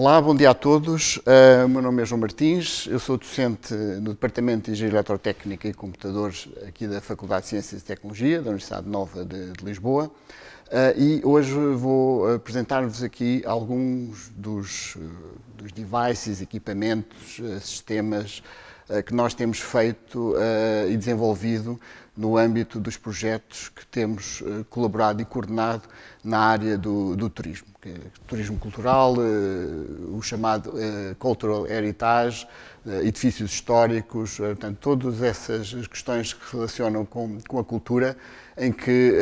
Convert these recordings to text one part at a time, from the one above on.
Olá, bom dia a todos. Uh, meu nome é João Martins, eu sou docente no Departamento de Engenharia Eletrotécnica e Computadores aqui da Faculdade de Ciências e Tecnologia da Universidade Nova de, de Lisboa uh, e hoje vou apresentar-vos aqui alguns dos, eh, dos devices, equipamentos, sistemas eh, que nós temos feito eh, e desenvolvido no âmbito dos projetos que temos eh, colaborado e coordenado na área do, do turismo. É turismo cultural, o chamado Cultural Heritage, edifícios históricos, portanto, todas essas questões que se relacionam com, com a cultura, em que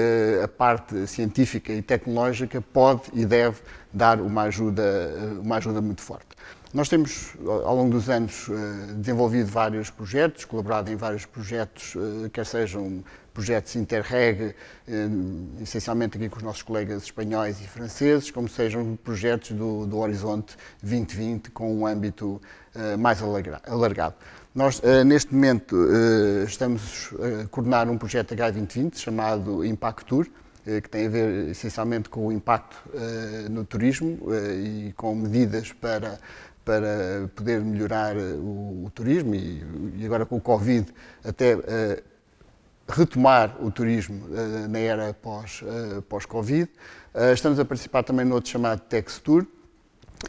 a parte científica e tecnológica pode e deve dar uma ajuda, uma ajuda muito forte. Nós temos, ao longo dos anos, eh, desenvolvido vários projetos, colaborado em vários projetos, eh, quer sejam projetos Interreg, eh, essencialmente aqui com os nossos colegas espanhóis e franceses, como sejam projetos do, do Horizonte 2020 com um âmbito mais alargado. Nós, neste momento, estamos a coordenar um projeto H2020 chamado Impact Tour, que tem a ver essencialmente com o impacto uh, no turismo uh, e com medidas para para poder melhorar eh, o, o turismo e, e, agora com o Covid até uh, retomar o turismo uh, na era pós-Covid. Pós estamos a participar também no outro chamado Tex Tour,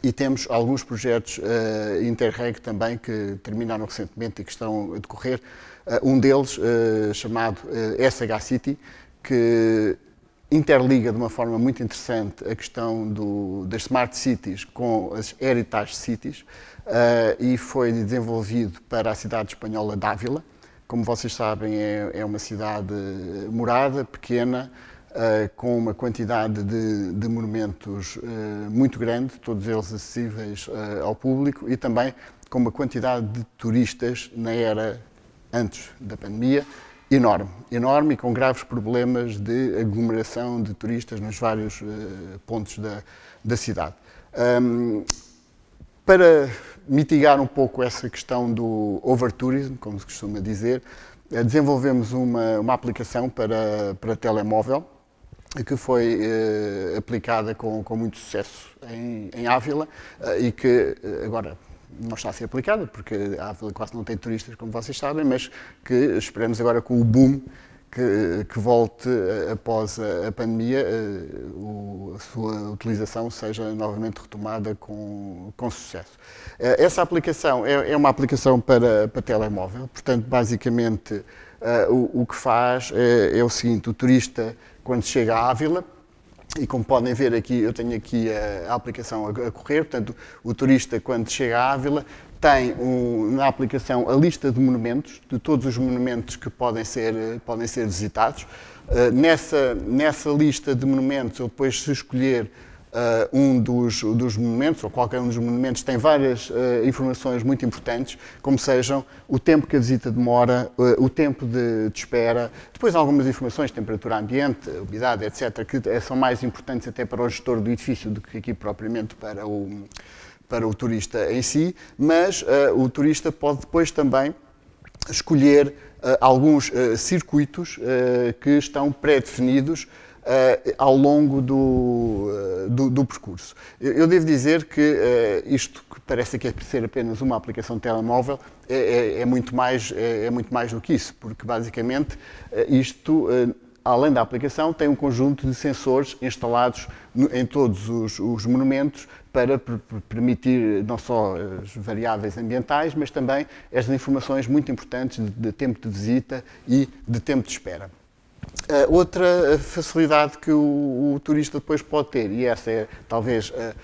e temos alguns projetos uh, Interreg também que terminaram recentemente e que estão a decorrer. Uh, um deles, uh, chamado SH City, que interliga de uma forma muito interessante a questão do, das smart cities com as heritage cities uh, e foi desenvolvido para a cidade espanhola Dávila. Como vocês sabem, é, é uma cidade eh, morada, pequena, uh, com uma quantidade de, de monumentos uh, muito grande, todos eles acessíveis ao público e também com uma quantidade de turistas na era antes da pandemia, enorme, enorme e com graves problemas de aglomeração de turistas nos vários uh, pontos da, da cidade. Um, para mitigar um pouco essa questão do overtourism, como se costuma dizer, eh, desenvolvemos uma, uma aplicação para, para telemóvel eh, que foi aplicada com, com muito sucesso em, em Ávila e que agora não está a ser aplicada, porque a Ávila quase não tem turistas, como vocês sabem, mas que esperamos agora com o boom que, que, volte eh, após a, pandemia, eh, o, a sua utilização seja novamente retomada com, com sucesso. Eh, essa aplicação é, é uma aplicação para, para telemóvel, portanto, basicamente, o, o que faz é, é o seguinte: o turista, quando chega à Ávila, e como podem ver aqui, eu tenho aqui a, a aplicação a, a, correr, portanto, o turista, quando chega à Ávila, tem um, na aplicação a lista de monumentos, de todos os monumentos que podem ser, podem ser visitados. Uh, nessa, nessa lista de monumentos, eu depois, se escolher Uh, um dos, dos, monumentos, ou qualquer um dos monumentos, tem várias uh, informações muito importantes, como sejam o tempo que a visita demora, uh, o tempo de, de, espera, depois algumas informações, temperatura ambiente, umidade, etc., que são mais importantes até para o gestor do edifício do que aqui propriamente para o, para o turista em si, mas o turista pode depois também escolher alguns circuitos que estão pré-definidos uh, ao longo do, uh, do, do, percurso. Eu, eu, devo dizer que eh, isto que parece que é ser apenas uma aplicação de telemóvel é, é, é muito, mais, é, é, muito mais do que isso, porque basicamente isto além da aplicação, tem um conjunto de sensores instalados em todos os, os monumentos para permitir não só as variáveis ambientais, mas também as informações muito importantes de, de tempo de visita e de tempo de espera. Eh, outra eh, facilidade que o, o, turista depois pode ter, e essa é talvez a, eh,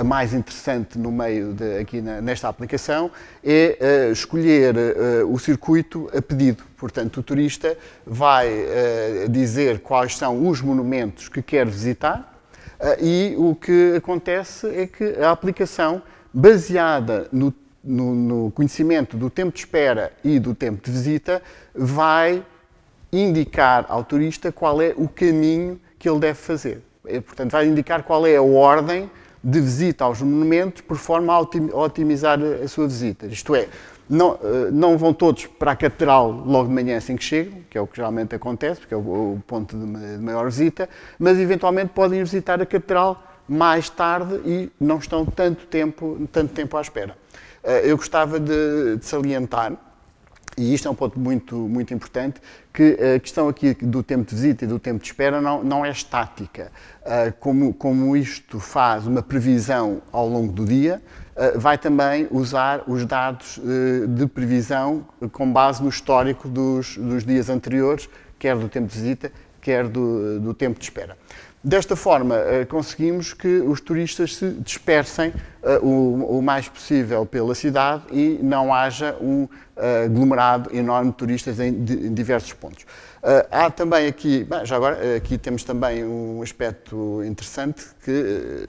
a mais interessante no meio de, aqui na, nesta aplicação, é uh, escolher uh, o circuito a pedido. Portanto, o turista vai uh, dizer quais são os monumentos que quer visitar e o que acontece é que a aplicação, baseada no, no, no conhecimento do tempo de espera e do tempo de visita, vai indicar ao turista qual é o caminho que ele deve fazer. É, portanto, vai indicar qual é a ordem de visita aos monumentos por forma a otimizar a sua visita. Isto é, não, eh, não, vão todos para a catedral logo de manhã assim que chegam, que é o que geralmente acontece, porque é o, ponto de, maior visita, mas eventualmente podem visitar a catedral mais tarde e não estão tanto tempo, tanto tempo à espera. Eh, eu gostava de, de salientar e isto é um ponto muito, muito importante, que a questão aqui do tempo de visita e do tempo de espera não, não é estática. Ah, como, como isto faz uma previsão ao longo do dia, ah, vai também usar os dados ah, de previsão com base no histórico dos, dos dias anteriores, quer do tempo de visita, quer do, do tempo de espera. Desta forma, eh, conseguimos que os turistas se dispersem uh, o, o, mais possível pela cidade e não haja um eh, aglomerado enorme de turistas em, em diversos pontos. Uh, há também aqui, bem, já agora, aqui temos também um aspecto interessante que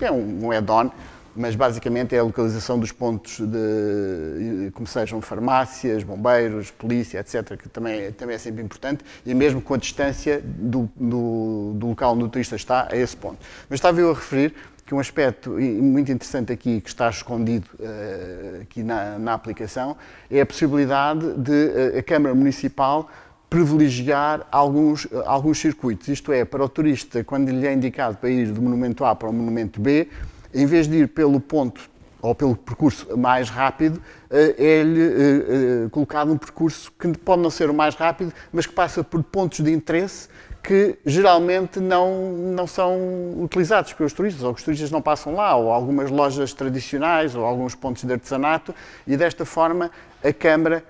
é um, um add-on mas basicamente é a localização dos pontos de, como sejam farmácias, bombeiros, polícia, etc., que também, é, também é sempre importante, e mesmo com a distância do, do, do local onde o turista está a esse ponto. Mas estava eu a referir que um aspecto muito interessante aqui que está escondido uh, aqui na, na, aplicação é a possibilidade de uh, a Câmara Municipal privilegiar alguns, uh, alguns circuitos. Isto é, para o turista, quando lhe é indicado para ir do monumento A para o monumento B, em vez de ir pelo ponto ou pelo percurso mais rápido, eh, é-lhe eh, eh, colocado um percurso que pode não ser o mais rápido, mas que passa por pontos de interesse que geralmente não, não são utilizados pelos turistas, ou que os turistas não passam lá, ou algumas lojas tradicionais, ou alguns pontos de artesanato, e desta forma a Câmara,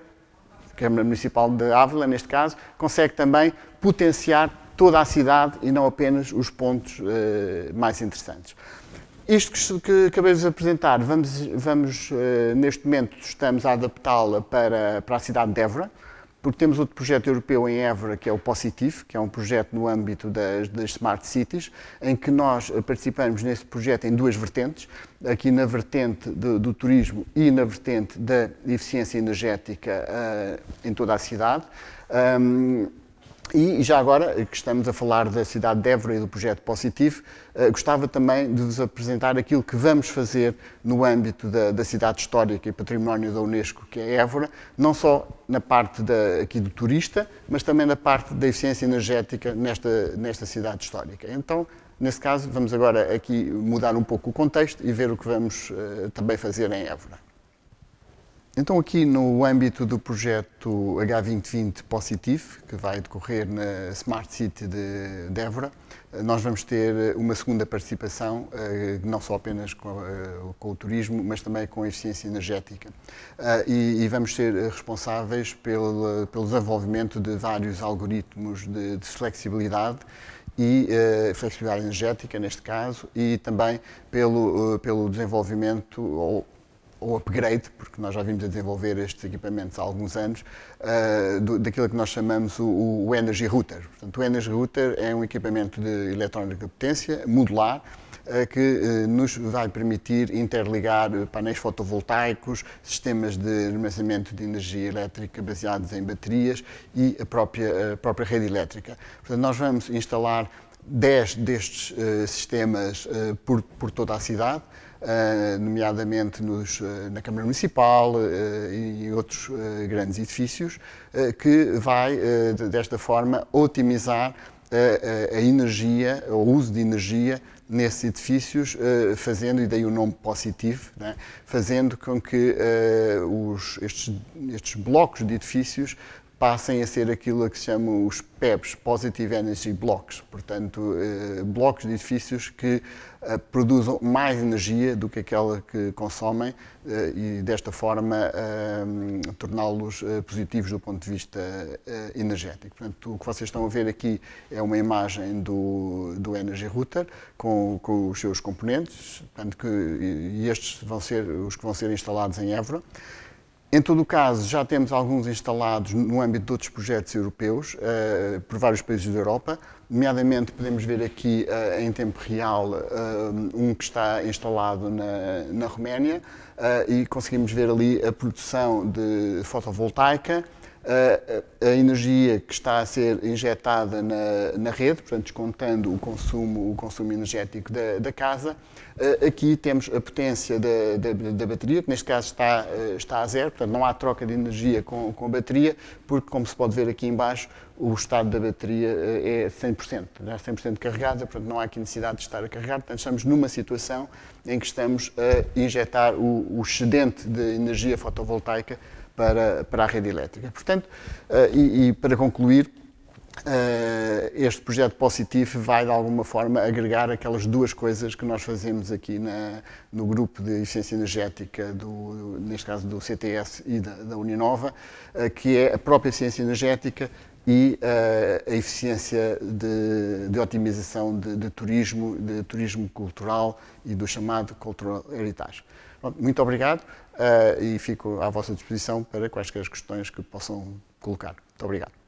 a Câmara Municipal de Ávila, neste caso, consegue também potenciar toda a cidade e não apenas os pontos mais interessantes. Isto que, acabei de vos apresentar, vamos, vamos uh, neste momento estamos a adaptá-la para, para a cidade de Évora, porque temos outro projeto europeu em Évora, que é o Positive, que é um projeto no âmbito das, das Smart Cities, em que nós eh, participamos nesse projeto em duas vertentes, aqui na vertente de, do turismo e na vertente da eficiência energética uh, em toda a cidade. Um, e já agora que estamos a falar da cidade de Évora e do projeto Positivo, eh, gostava também de vos apresentar aquilo que vamos fazer no âmbito da, da cidade histórica e património da Unesco, que é Évora, não só na parte da, aqui do turista, mas também na parte da eficiência energética nesta, nesta cidade histórica. Então, nesse caso, vamos agora aqui mudar um pouco o contexto e ver o que vamos uh, também fazer em Évora. Então, aqui no âmbito do projeto H2020 Positive, que vai decorrer na Smart City de, de Évora, eh, nós vamos ter eh, uma segunda participação, eh, não só apenas com, com o turismo, mas também com a eficiência energética. E, e vamos ser responsáveis pelo, pelo desenvolvimento de vários algoritmos de, de flexibilidade e uh, flexibilidade energética, neste caso, e também pelo, uh, pelo desenvolvimento ou ou upgrade, porque nós já vimos a desenvolver estes equipamentos há alguns anos, uh, do, daquilo que nós chamamos o, o, Energy Router. Portanto, o Energy Router é um equipamento de eletrónica de potência modular eh, que eh, nos vai permitir interligar painéis fotovoltaicos, sistemas de armazenamento de energia elétrica baseados em baterias e a própria, a própria rede elétrica. Portanto, nós vamos instalar 10 destes uh, sistemas uh, por, por, toda a cidade, uh, nomeadamente nos, na Câmara Municipal e em outros grandes edifícios, que vai, desta forma, otimizar a, a energia, o uso de energia nesses edifícios, fazendo, e daí o nome positivo, né, fazendo com que os, estes, estes, blocos de edifícios passem a ser aquilo que se chama os PEBs, Positive Energy Blocks, portanto, eh, blocos de edifícios que eh, produzam mais energia do que aquela que consomem eh, e, desta forma, torná-los positivos do ponto de vista energético. Portanto, o que vocês estão a ver aqui é uma imagem do, do Energy Router com, com os seus componentes, portanto, que, e estes vão ser os que vão ser instalados em Évora. Em todo o caso, já temos alguns instalados no âmbito de outros projetos europeus, uh, por vários países da Europa. Nomeadamente, podemos ver aqui uh, em tempo real uh, um que está instalado na, na Roménia e conseguimos ver ali a produção de fotovoltaica a, a, energia que está a ser injetada na, na rede, portanto, descontando o consumo, o consumo energético da, da casa. Uh, aqui temos a potência da, da, da, bateria, que neste caso está, uh, está a zero, portanto, não há troca de energia com, com a bateria, porque, como se pode ver aqui embaixo, o estado da bateria eh, é 100%, já 100% carregada, portanto, não há aqui necessidade de estar a carregar. Portanto, estamos numa situação em que estamos a injetar o, o excedente de energia fotovoltaica para, para a rede elétrica. Portanto, eh, e, e para concluir, eh, este projeto positivo vai de alguma forma agregar aquelas duas coisas que nós fazemos aqui na, no grupo de eficiência energética, do, neste caso do CTS e da, da Uninova, eh, que é a própria eficiência energética e uh, a eficiência de, de otimização de, de, turismo, de turismo cultural e do chamado cultural heritage. Muito obrigado eh, e fico à vossa disposição para quaisquer questões que possam colocar. Muito obrigado.